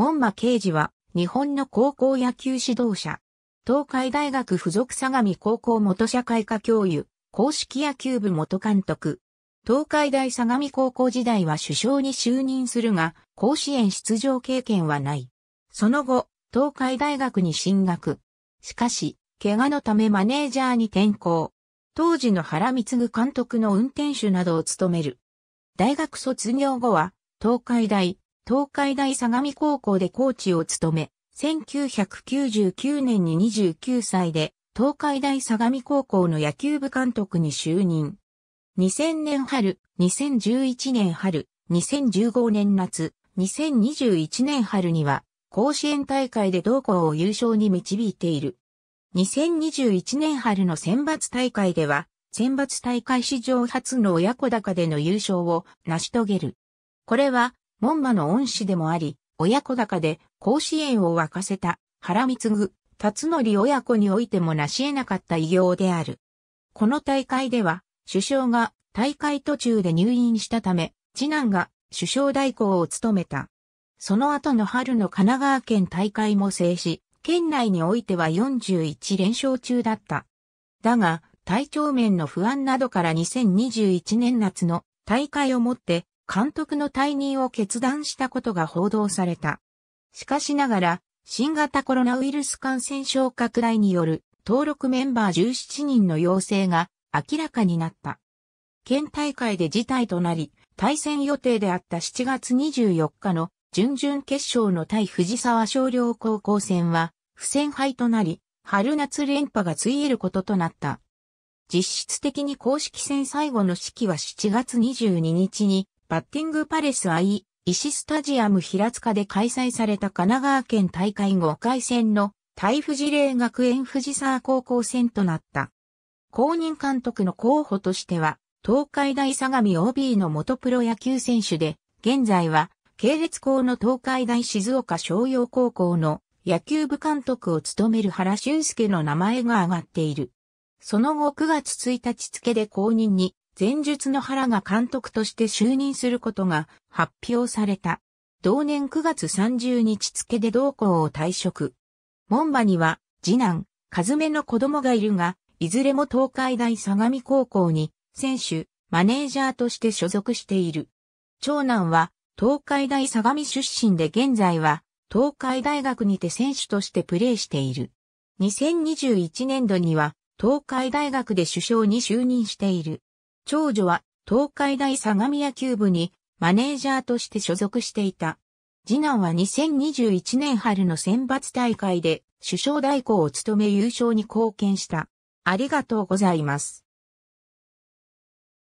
門馬刑事は、日本の高校野球指導者。東海大学附属相模高校元社会科教諭、公式野球部元監督。東海大相模高校時代は首相に就任するが、甲子園出場経験はない。その後、東海大学に進学。しかし、怪我のためマネージャーに転校。当時の原貢監督の運転手などを務める。大学卒業後は、東海大、東海大相模高校でコーチを務め、1999年に29歳で東海大相模高校の野球部監督に就任。2000年春、2011年春、2015年夏、2021年春には甲子園大会で同校を優勝に導いている。2021年春の選抜大会では、選抜大会史上初の親子高での優勝を成し遂げる。これは門馬の恩師でもあり、親子高で甲子園を沸かせた原貢、辰則親子においても成し得なかった偉業である。この大会では、首相が大会途中で入院したため、次男が首相代行を務めた。その後の春の神奈川県大会も制し、県内においては41連勝中だった。だが、体調面の不安などから2021年夏の大会をもって監督の退任を決断したことが報道された。しかしながら、新型コロナウイルス感染症拡大による登録メンバー17人の陽性が明らかになった。県大会で事態となり、対戦予定であった7月24日の準々決勝の対藤沢商量高校戦は不戦敗となり、春夏連覇がついえることとなった。実質的に公式戦最後の式は7月22日にバッティングパレス I、石スタジアム平塚で開催された神奈川県大会5回戦の台富士霊学園藤沢高校戦となった。公認監督の候補としては、東海大相模 OB の元プロ野球選手で、現在は、系列校の東海大静岡商用高校の野球部監督を務める原俊介の名前が挙がっている。その後9月1日付で公認に前述の原が監督として就任することが発表された。同年9月30日付で同校を退職。門馬には、次男、和めの子供がいるが、いずれも東海大相模高校に、選手、マネージャーとして所属している。長男は、東海大相模出身で現在は、東海大学にて選手としてプレーしている。2021年度には、東海大学で首相に就任している。長女は東海大相模野球部にマネージャーとして所属していた。次男は2021年春の選抜大会で首相代行を務め優勝に貢献した。ありがとうございます。